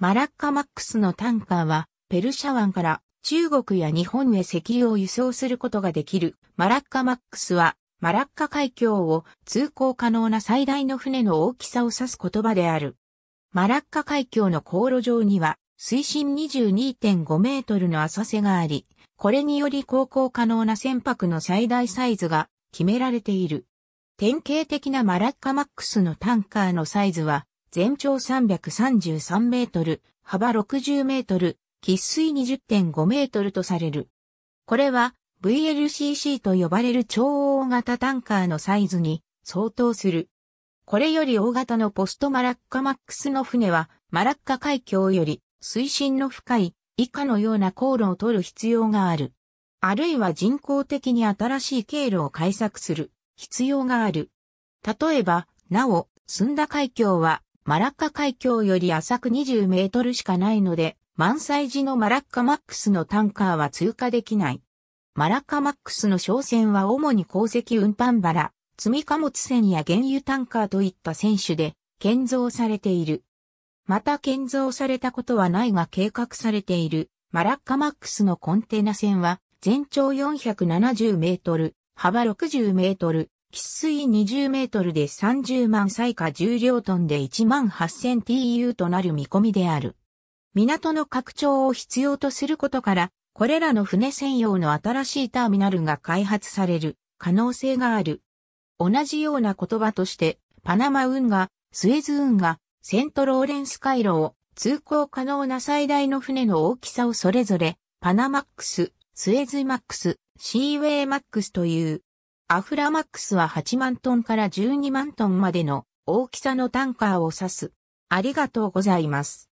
マラッカマックスのタンカーは、ペルシャ湾から中国や日本へ石油を輸送することができる。マラッカマックスは、マラッカ海峡を通行可能な最大の船の大きさを指す言葉である。マラッカ海峡の航路上には、水深22.5メートルの浅瀬があり、これにより航行可能な船舶の最大サイズが決められている。典型的なマラッカマックスのタンカーのサイズは全長333メートル、幅60メートル、喫水20.5メートルとされる。これは VLCC と呼ばれる超大型タンカーのサイズに相当する。これより大型のポストマラッカマックスの船はマラッカ海峡より水深の深い以下のような航路を取る必要がある。あるいは人工的に新しい経路を開削する必要がある。例えば、なお、スンダ海峡はマラッカ海峡より浅く20メートルしかないので、満載時のマラッカマックスのタンカーは通過できない。マラッカマックスの商船は主に鉱石運搬バラ、積み貨物船や原油タンカーといった船種で建造されている。また建造されたことはないが計画されているマラッカマックスのコンテナ船は全長470メートル、幅60メートル、喫水20メートルで30万歳下重量トンで1万 8000TU となる見込みである。港の拡張を必要とすることから、これらの船専用の新しいターミナルが開発される可能性がある。同じような言葉として、パナマ運河、スエズ運河、セントローレンス回路を通行可能な最大の船の大きさをそれぞれ、パナマックス、スエズマックス、シーウェイマックスというアフラマックスは8万トンから12万トンまでの大きさのタンカーを指す。ありがとうございます。